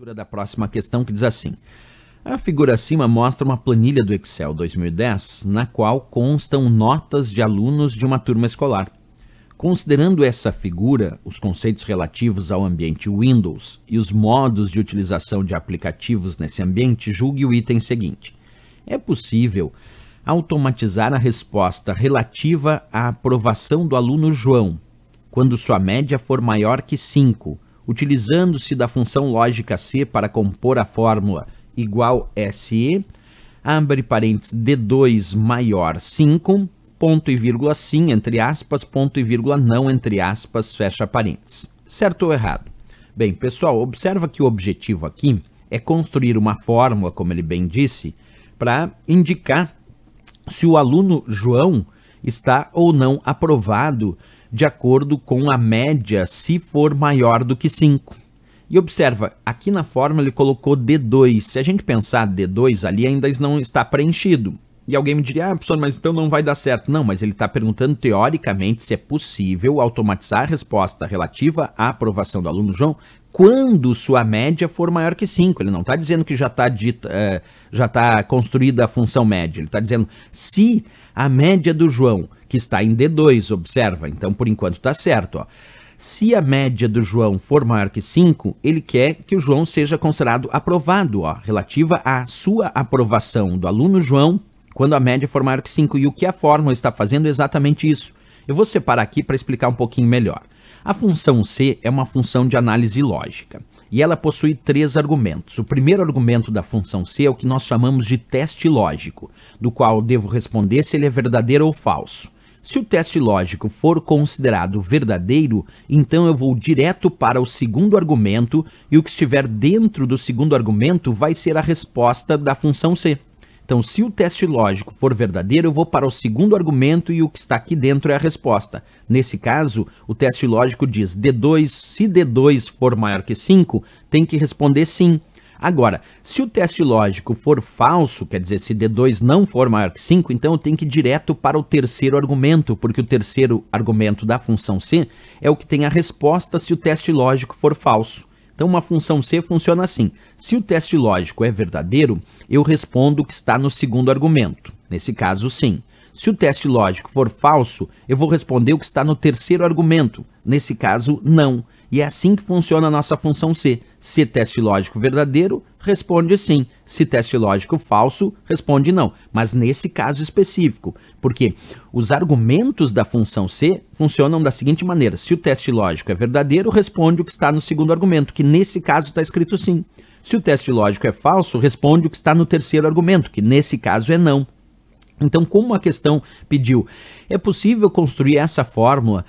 leitura da próxima questão que diz assim: A figura acima mostra uma planilha do Excel 2010 na qual constam notas de alunos de uma turma escolar. Considerando essa figura, os conceitos relativos ao ambiente Windows e os modos de utilização de aplicativos nesse ambiente, julgue o item seguinte. É possível automatizar a resposta relativa à aprovação do aluno João, quando sua média for maior que 5, utilizando-se da função lógica C para compor a fórmula igual SE, abre parênteses D2 maior 5, ponto e vírgula sim, entre aspas, ponto e vírgula não, entre aspas, fecha parênteses. Certo ou errado? Bem, pessoal, observa que o objetivo aqui é construir uma fórmula, como ele bem disse, para indicar se o aluno João está ou não aprovado de acordo com a média se for maior do que 5. E observa, aqui na fórmula ele colocou D2. Se a gente pensar D2, ali ainda não está preenchido. E alguém me diria, ah, professor, mas então não vai dar certo. Não, mas ele está perguntando teoricamente se é possível automatizar a resposta relativa à aprovação do aluno João quando sua média for maior que 5. Ele não está dizendo que já está é, já está construída a função média. Ele está dizendo se a média do João, que está em D2, observa, então por enquanto está certo. Ó. Se a média do João for maior que 5, ele quer que o João seja considerado aprovado, ó, relativa à sua aprovação do aluno João, quando a média for maior que 5. E o que a fórmula está fazendo é exatamente isso. Eu vou separar aqui para explicar um pouquinho melhor. A função C é uma função de análise lógica e ela possui três argumentos. O primeiro argumento da função C é o que nós chamamos de teste lógico, do qual devo responder se ele é verdadeiro ou falso. Se o teste lógico for considerado verdadeiro, então eu vou direto para o segundo argumento e o que estiver dentro do segundo argumento vai ser a resposta da função C. Então, se o teste lógico for verdadeiro, eu vou para o segundo argumento e o que está aqui dentro é a resposta. Nesse caso, o teste lógico diz D2, se D2 for maior que 5, tem que responder sim. Agora, se o teste lógico for falso, quer dizer, se D2 não for maior que 5, então eu tenho que ir direto para o terceiro argumento, porque o terceiro argumento da função C é o que tem a resposta se o teste lógico for falso. Então, uma função C funciona assim: se o teste lógico é verdadeiro, eu respondo que está no segundo argumento. Nesse caso, sim. Se o teste lógico for falso, eu vou responder o que está no terceiro argumento. Nesse caso, não. E é assim que funciona a nossa função C. Se teste lógico verdadeiro, responde sim. Se teste lógico falso, responde não. Mas nesse caso específico, porque os argumentos da função C funcionam da seguinte maneira: se o teste lógico é verdadeiro, responde o que está no segundo argumento, que nesse caso está escrito sim. Se o teste lógico é falso, responde o que está no terceiro argumento, que nesse caso é não. Então, como a questão pediu, é possível construir essa fórmula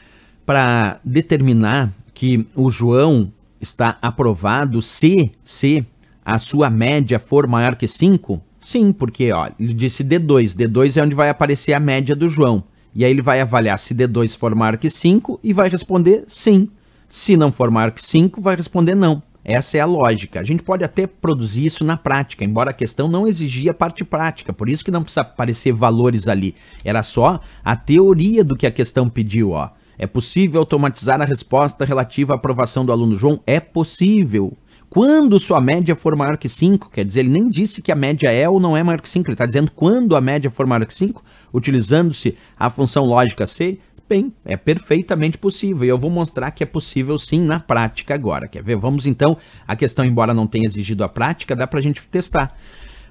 para determinar que o João está aprovado se, se a sua média for maior que 5? Sim, porque ó, ele disse D2. D2 é onde vai aparecer a média do João. E aí ele vai avaliar se D2 for maior que 5 e vai responder sim. Se não for maior que 5, vai responder não. Essa é a lógica. A gente pode até produzir isso na prática, embora a questão não exigia parte prática, por isso que não precisa aparecer valores ali. Era só a teoria do que a questão pediu, ó. É possível automatizar a resposta relativa à aprovação do aluno João? É possível. Quando sua média for maior que 5, quer dizer, ele nem disse que a média é ou não é maior que 5, ele está dizendo quando a média for maior que 5, utilizando-se a função lógica C, bem, é perfeitamente possível. E eu vou mostrar que é possível sim na prática agora. Quer ver? Vamos então, a questão, embora não tenha exigido a prática, dá para a gente testar.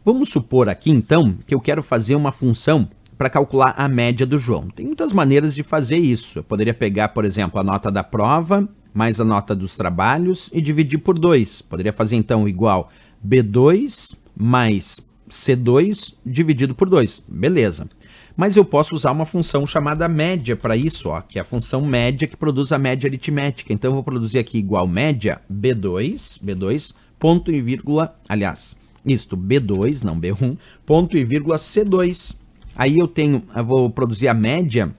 Vamos supor aqui então que eu quero fazer uma função para calcular a média do João. Tem muitas maneiras de fazer isso. Eu poderia pegar, por exemplo, a nota da prova mais a nota dos trabalhos e dividir por 2. Poderia fazer então igual B2 mais C2 dividido por 2. Beleza. Mas eu posso usar uma função chamada média para isso, ó, que é a função média que produz a média aritmética. Então eu vou produzir aqui igual média B2, B2 ponto e vírgula, aliás, isto B2, não B1, ponto e vírgula C2. Aí eu tenho, eu vou produzir a média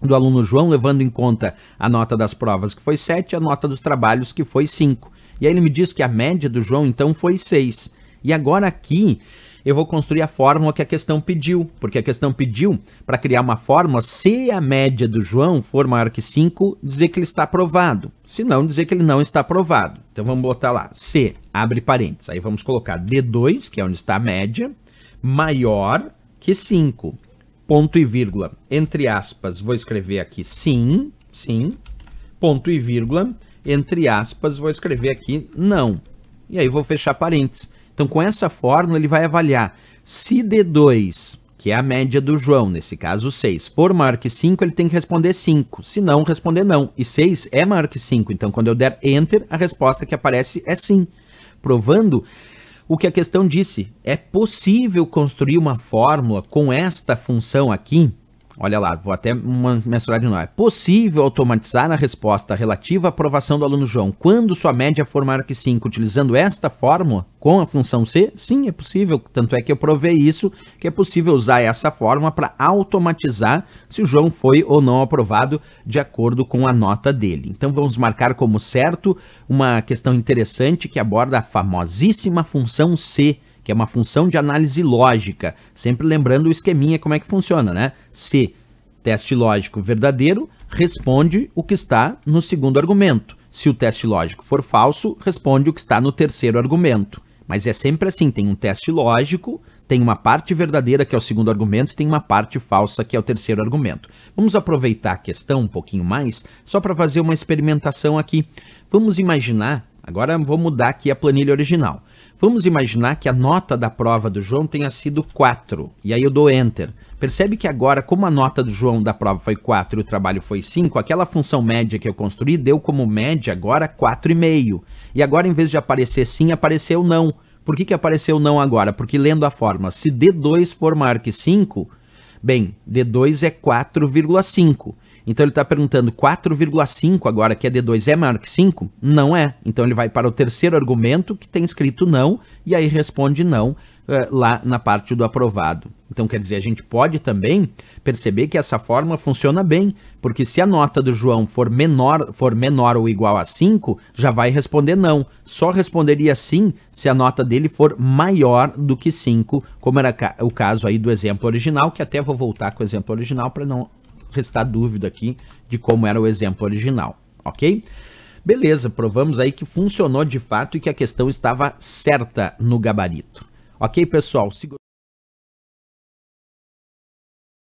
do aluno João, levando em conta a nota das provas, que foi 7, a nota dos trabalhos, que foi 5. E aí ele me diz que a média do João, então, foi 6. E agora aqui eu vou construir a fórmula que a questão pediu, porque a questão pediu para criar uma fórmula, se a média do João for maior que 5, dizer que ele está aprovado, se não, dizer que ele não está aprovado. Então vamos botar lá, C, abre parênteses, aí vamos colocar D2, que é onde está a média, maior que 5, ponto e vírgula, entre aspas, vou escrever aqui sim, sim, ponto e vírgula, entre aspas, vou escrever aqui não. E aí vou fechar parênteses. Então, com essa fórmula, ele vai avaliar se D2, que é a média do João, nesse caso 6, for maior que 5, ele tem que responder 5. Se não, responder não. E 6 é maior que 5, então quando eu der Enter, a resposta que aparece é sim. Provando o que a questão disse. É possível construir uma fórmula com esta função aqui Olha lá, vou até mensurar de novo. É possível automatizar a resposta relativa à aprovação do aluno João quando sua média for maior que 5, utilizando esta fórmula com a função C? Sim, é possível. Tanto é que eu provei isso, que é possível usar essa fórmula para automatizar se o João foi ou não aprovado de acordo com a nota dele. Então vamos marcar como certo uma questão interessante que aborda a famosíssima função C que é uma função de análise lógica. Sempre lembrando o esqueminha como é que funciona, né? Se teste lógico verdadeiro, responde o que está no segundo argumento. Se o teste lógico for falso, responde o que está no terceiro argumento. Mas é sempre assim, tem um teste lógico, tem uma parte verdadeira, que é o segundo argumento, e tem uma parte falsa, que é o terceiro argumento. Vamos aproveitar a questão um pouquinho mais, só para fazer uma experimentação aqui. Vamos imaginar, agora vou mudar aqui a planilha original. Vamos imaginar que a nota da prova do João tenha sido 4, e aí eu dou enter. Percebe que agora, como a nota do João da prova foi 4 e o trabalho foi 5, aquela função média que eu construí deu como média agora 4,5. E agora, em vez de aparecer sim, apareceu não. Por que, que apareceu não agora? Porque lendo a fórmula, se D2 for maior que 5, bem, D2 é 4,5. Então ele está perguntando 4,5 agora, que é D2, é maior que 5? Não é. Então ele vai para o terceiro argumento, que tem escrito não, e aí responde não eh, lá na parte do aprovado. Então, quer dizer, a gente pode também perceber que essa forma funciona bem, porque se a nota do João for menor, for menor ou igual a 5, já vai responder não. Só responderia sim se a nota dele for maior do que 5, como era o caso aí do exemplo original, que até vou voltar com o exemplo original para não restar dúvida aqui de como era o exemplo original, ok? Beleza, provamos aí que funcionou de fato e que a questão estava certa no gabarito. Ok, pessoal?